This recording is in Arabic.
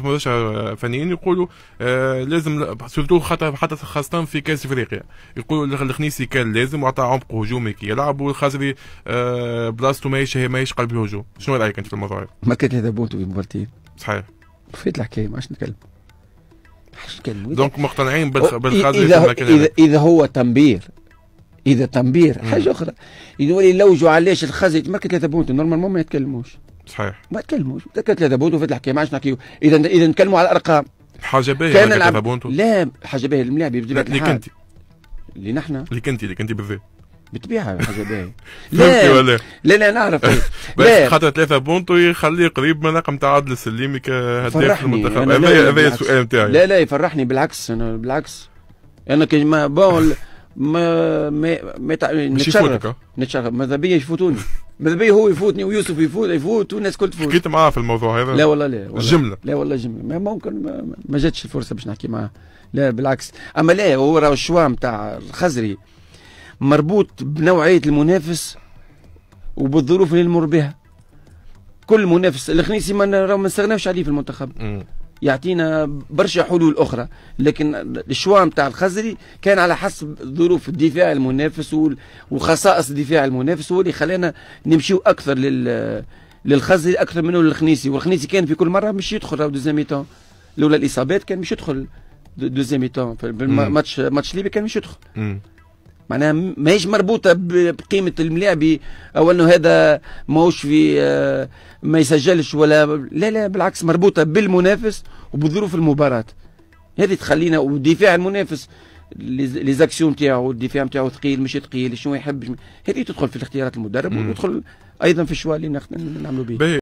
برشا فنيين يقولوا آه لازم سورتو خاطر حتى خاصه في كاس افريقيا يقولوا الخنيسي كان لازم وعطى عمق هجومي كي يلعب والخزري آه بلاصته ماهيش ماهيش قلب الهجوم شنو رايك انت في الموضوع هذا؟ ما كان هذا بوتو في مبارتين صحيح فيت الحكايه ما عادش نتكلم دونك مقتنعين بالخزري إذا, إذا, إذا هو تنبير اذا تنبير حاجه اخرى يدوري يلوجوا علاش الخزري تمركز ثلاثه بوتو نورمالمون ما يتكلموش صحيح ما تكلموش ثلاثه بونتو في الحكايه ما عادش نحكيو اذا اذا نتكلموا على الارقام حاجه باهيه كان العب... لا حاجه باهيه الملاعب بطبيعه الحال اللي كنت اللي نحن اللي كنت اللي كنت بالذات بالطبيعه حاجه باهيه فهمتي ولا لا لا نعرف باش خاطر ثلاثه بونتو يخليه قريب من رقم تاع عادل السليمي كهداف المنتخب هذا هذا السؤال نتاعي لا لا يفرحني بالعكس انا بالعكس انا كي ما بون ما ما ما نتشرف آه. نتشرف ماذا بيا يفوتوني ماذا بيا هو يفوتني ويوسف يفوت يفوت والناس الكل تفوت حكيت معاه في الموضوع هذا؟ لا والله لا والله جمله لا والله جملة ما ممكن ما, ما جاتش الفرصة باش نحكي معاه لا بالعكس أما لا هو راه الشوا نتاع الخزري مربوط بنوعية المنافس وبالظروف اللي نمر بها كل منافس الخنيسي ما راه ما نستغناوش عليه في المنتخب م. يعطينا برشا حلول اخرى لكن الشواء نتاع الخزري كان على حسب ظروف الدفاع المنافس وخصائص الدفاع المنافس هو اللي خلانا نمشيو اكثر لل للخزري اكثر منه للخنيسي والخنيسي كان في كل مره مش يدخل راهو دوزيام لولا الاصابات كان مش يدخل دوزيام في الماتش ماتش ليبي كان مش يدخل معناها ماهيش مربوطه بقيمه الملاعب او انه هذا ماهوش في آه، ما يسجلش ولا لا لا بالعكس مربوطه بالمنافس وبظروف المباراه هذه تخلينا ودفاع المنافس ليزاكسيون نتاعو الدفاع نتاعو ثقيل مش ثقيل شنو يحب هذه تدخل في اختيارات المدرب وتدخل ايضا في الشوا اللي نعملوا به